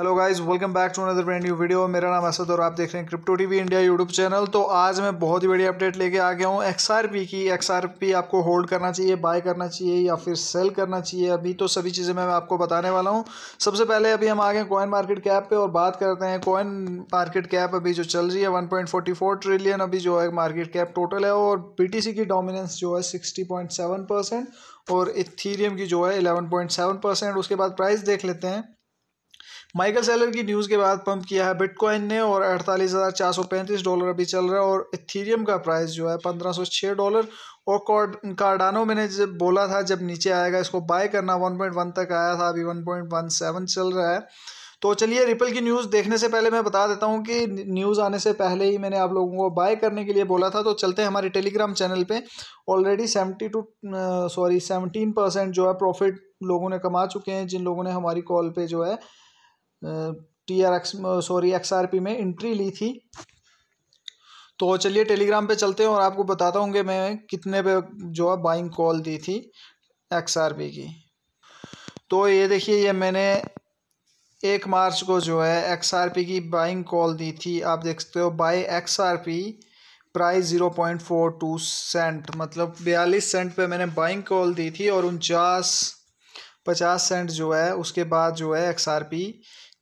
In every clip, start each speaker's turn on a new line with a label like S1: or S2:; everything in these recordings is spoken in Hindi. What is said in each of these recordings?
S1: hello guys welcome back to another brand new video मेरा नाम असद और आप देख रहे हैं crypto TV India YouTube channel तो आज मैं बहुत ही बड़ी अपडेट लेके आ गया हूँ एक्सआरपी की एक्सआरपी आपको होल्ड करना चाहिए बाय करना चाहिए या फिर सेल करना चाहिए अभी तो सभी चीज़ें मैं आपको बताने वाला हूँ सबसे पहले अभी हम आ गए कॉइन मार्केट कैप पर और बात करते हैं कॉइन मार्केट कैप अभी जो चल रही है वन ट्रिलियन अभी जो है मार्केट कैप टोटल है और बी की डोमिनेंस जो है सिक्सटी और इथीरियम की जो है इलेवन उसके बाद प्राइस देख लेते हैं माइकल सेलर की न्यूज़ के बाद पंप किया है बिटकॉइन ने और अड़तालीस हज़ार चार सौ पैंतीस डॉलर अभी चल रहा है और इथीरियम का प्राइस जो है पंद्रह सौ छः डॉलर और कार्डानो मैंने जब बोला था जब नीचे आएगा इसको बाय करना वन पॉइंट वन तक आया था अभी वन पॉइंट वन सेवन चल रहा है तो चलिए रिपल की न्यूज़ देखने से पहले मैं बता देता हूँ कि न्यूज़ आने से पहले ही मैंने आप लोगों को बाय करने के लिए बोला था तो चलते हैं हमारे टेलीग्राम चैनल पे already seventy two sorry seventeen percent जो है प्रॉफिट लोगों ने कमा चुके हैं जिन लोगों ने हमारी कॉल पे जो है T R X sorry X R P में इंट्री ली थी तो चलिए टेलीग्राम पे चलते हैं और आपको बताता हूँ कि मैं कितने पे जो है बाइंग कॉल दी थी एक्स आर पी की तो ये देखिए ये मैंने एक मार्च को जो है एक्स आर पी की बाइंग कॉल दी थी आप देख सकते हो buy X R P price zero point four two cent मतलब बयालीस सेंट पे मैंने बाइंग कॉल दी थी और उनचास पचास सेंट जो है उसके बाद जो है एक्स आर पी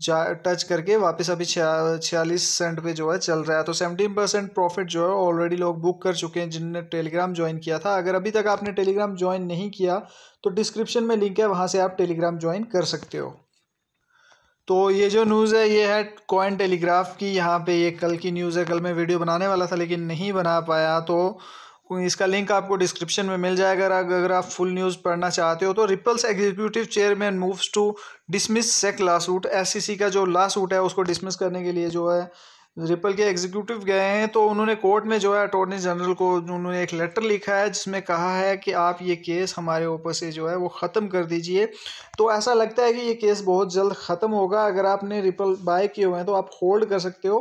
S1: जा टच करके वापस अभी छियालीस सेंट पे जो है चल रहा है तो सेवेंटीन परसेंट प्रॉफिट जो है ऑलरेडी लोग बुक कर चुके हैं जिनने टेलीग्राम ज्वाइन किया था अगर अभी तक आपने टेलीग्राम ज्वाइन नहीं किया तो डिस्क्रिप्शन में लिंक है वहाँ से आप टेलीग्राम ज्वाइन कर सकते हो तो ये जो न्यूज़ है ये है कॉइन टेलीग्राफ की यहाँ पे ये कल की न्यूज़ है कल मैं वीडियो बनाने वाला था लेकिन नहीं बना पाया तो इसका लिंक आपको डिस्क्रिप्शन में मिल जाएगा अगर आप फुल न्यूज़ पढ़ना चाहते हो तो Ripple's executive chairman moves to dismiss SEC lawsuit एस का जो लास्ट रूट है उसको डिसमिस करने के लिए जो है रिपल के एग्जीक्यूटिव गए हैं तो उन्होंने कोर्ट में जो है अटॉर्नी जनरल को उन्होंने एक लेटर लिखा है जिसमें कहा है कि आप ये केस हमारे ऊपर से जो है वो ख़त्म कर दीजिए तो ऐसा लगता है कि ये केस बहुत जल्द ख़त्म होगा अगर आपने रिपल बाय किए हुए हैं तो आप होल्ड कर सकते हो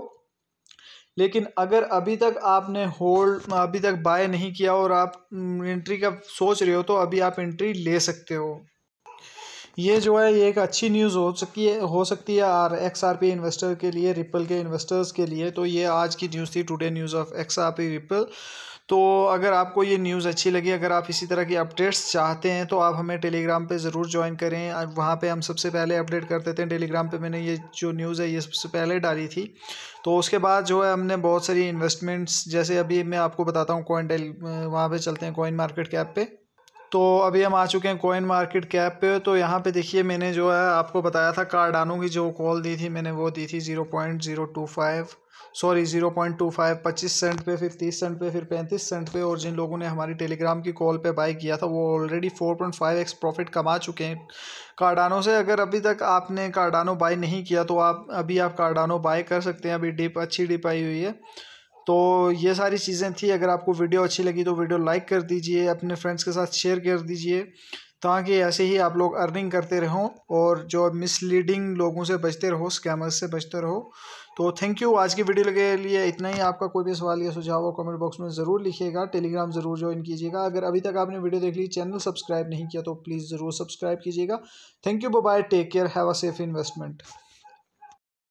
S1: लेकिन अगर अभी तक आपने होल्ड अभी तक बाय नहीं किया और आप एंट्री का सोच रहे हो तो अभी आप एंट्री ले सकते हो ये जो है ये एक अच्छी न्यूज़ हो सकती है हो सकती है R X R P investor के लिए रिपल के इन्वेस्टर्स के लिए तो ये आज की न्यूज़ थी today news of X R P Ripple तो अगर आपको ये न्यूज़ अच्छी लगी अगर आप इसी तरह की अपडेट्स चाहते हैं तो आप हमें टेलीग्राम पे ज़रूर ज्वाइन करें वहाँ पे हम सबसे पहले अपडेट करते थे टेलीग्राम पे मैंने ये जो न्यूज़ है ये सबसे पहले डाली थी तो उसके बाद जो है हमने बहुत सारी इन्वेस्टमेंट्स जैसे अभी मैं आपको बताता हूँ कॉइन टेल वहाँ पर चलते हैं कॉइन मार्केट कैप पर तो अभी हम आ चुके हैं कॉइन मार्केट कैप पे तो यहाँ पे देखिए मैंने जो है आपको बताया था कार्डानो की जो कॉल दी थी मैंने वो दी थी zero point zero two five sorry zero point two five पच्चीस सेंट पे फिर तीस सेंट पे फिर पैंतीस सेंट पे और जिन लोगों ने हमारी टेलीग्राम की कॉल पे बाई किया था वो already four point five X profit कमा चुके हैं कार्डानो से अगर अभी तक आपने कार्डानो बाई नहीं किया तो आप अभी आप कार्डानो बाई कर सकते हैं अभी डिप अच्छी डिप आई हुई है तो ये सारी चीज़ें थी अगर आपको वीडियो अच्छी लगी तो वीडियो लाइक कर दीजिए अपने फ्रेंड्स के साथ शेयर कर दीजिए ताकि ऐसे ही आप लोग अर्निंग करते रहो और जो मिसलीडिंग लोगों से बचते रहो स्कैमर्स से बचते रहो तो थैंक यू आज की वीडियो के लिए इतना ही आपका कोई भी सवाल या सुझाव हो कमेंट बॉक्स में ज़रूर लिखिएगा टेलीग्राम ज़रूर ज्वाइन कीजिएगा अगर अभी तक आपने वीडियो देख ली चैनल सब्सक्राइब नहीं किया तो प्लीज़ ज़रूर सब्सक्राइब कीजिएगा thank you bye take care have a safe investment